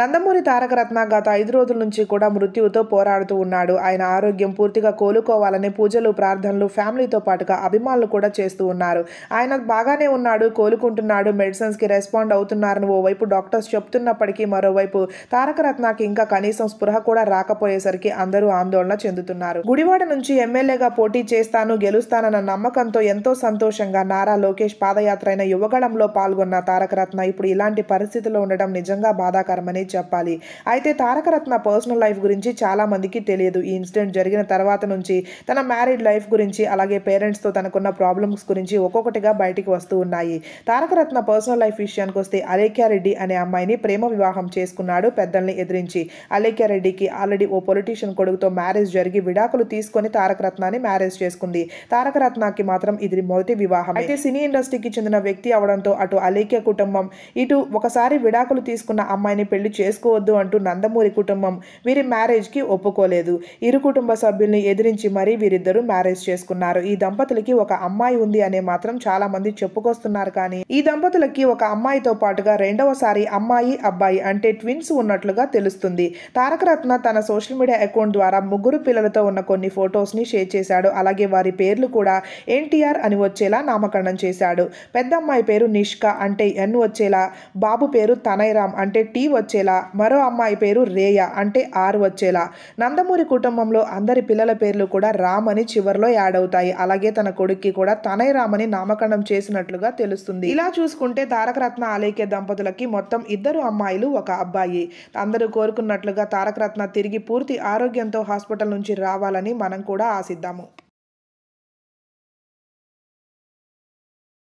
నందమూరి తారకరత్న గత ఐదు రోజుల నుంచి కూడా మృత్యువుతో పోరాడుతూ ఉన్నాడు ఆయన ఆరోగ్యం పూర్తిగా కోలుకోవాలని పూజలు ప్రార్థనలు ఫ్యామిలీతో పాటుగా అభిమానులు కూడా చేస్తూ ఉన్నారు ఆయన బాగానే ఉన్నాడు కోలుకుంటున్నాడు మెడిసిన్స్కి రెస్పాండ్ అవుతున్నారని ఓవైపు డాక్టర్స్ చెప్తున్నప్పటికీ మరోవైపు తారకరత్నకి ఇంకా కనీసం స్పృహ కూడా రాకపోయేసరికి అందరూ ఆందోళన చెందుతున్నారు గుడివాడ నుంచి ఎమ్మెల్యేగా పోటీ చేస్తాను గెలుస్తానన్న నమ్మకంతో ఎంతో సంతోషంగా నారా లోకేష్ పాదయాత్ర అయిన యువగళంలో పాల్గొన్న తారకరత్న ఇప్పుడు ఇలాంటి పరిస్థితిలో ఉండడం నిజంగా బాధాకరమని అని చెప్పాలి అయితే తారకరత్న పర్సనల్ లైఫ్ గురించి చాలా మందికి తెలియదు ఈ ఇన్సిడెంట్ జరిగిన తర్వాత నుంచి తన మ్యారీడ్ లైఫ్ గురించి అలాగే పేరెంట్స్తో తనకున్న ప్రాబ్లమ్స్ గురించి ఒక్కొక్కటిగా బయటికి వస్తూ ఉన్నాయి తారకరత్న పర్సనల్ లైఫ్ విషయానికి వస్తే అలేఖ్యారెడ్డి అనే అమ్మాయిని ప్రేమ వివాహం చేసుకున్నాడు పెద్దల్ని ఎదిరించి అలేఖ్యారెడ్డికి ఆల్రెడీ ఓ పొలిటీషియన్ కొడుకుతో మ్యారేజ్ జరిగి విడాకులు తీసుకొని తారకరత్నాన్ని మ్యారేజ్ చేసుకుంది తారకరత్నకి మాత్రం ఇది మొదటి వివాహం అయితే సినీ ఇండస్ట్రీకి చెందిన వ్యక్తి అవడంతో అటు అలేఖ్య కుటుంబం ఇటు ఒకసారి విడాకులు తీసుకున్న అమ్మాయిని పెళ్లి పెళ్లి చేసుకోవద్దు అంటూ నందమూరి కుటుంబం వీరి మ్యారేజ్కి ఒప్పుకోలేదు ఇరు కుటుంబ సభ్యుల్ని ఎదిరించి మరీ వీరిద్దరూ మ్యారేజ్ చేసుకున్నారు ఈ దంపతులకి ఒక అమ్మాయి ఉంది అనే మాత్రం చాలా మంది చెప్పుకొస్తున్నారు కానీ ఈ దంపతులకి ఒక అమ్మాయితో పాటుగా రెండవసారి అమ్మాయి అబ్బాయి అంటే ట్విన్స్ ఉన్నట్లుగా తెలుస్తుంది తారకరత్న తన సోషల్ మీడియా అకౌంట్ ద్వారా ముగ్గురు పిల్లలతో ఉన్న కొన్ని ఫొటోస్ ని షేర్ చేశాడు అలాగే వారి పేర్లు కూడా ఎన్టీఆర్ అని వచ్చేలా నామకరణం చేశాడు పెద్ద అమ్మాయి పేరు నిష్క అంటే ఎన్ వచ్చేలా బాబు పేరు తనైరామ్ అంటే టీ వచ్చే వచ్చేలా మరో అమ్మాయి పేరు రేయ అంటే ఆరు వచ్చేలా నందమూరి కుటుంబంలో అందరి పిల్లల పేర్లు కూడా రామ్ అని చివరిలో యాడ్ అవుతాయి అలాగే తన కొడుక్కి కూడా తనయ రామ్ అని నామకరణం చేసినట్లుగా తెలుస్తుంది ఇలా చూసుకుంటే తారకరత్న ఆలైక్య దంపతులకి మొత్తం ఇద్దరు అమ్మాయిలు ఒక అబ్బాయి అందరూ కోరుకున్నట్లుగా తారక రత్న తిరిగి పూర్తి ఆరోగ్యంతో హాస్పిటల్ నుంచి రావాలని మనం కూడా ఆశిద్దాము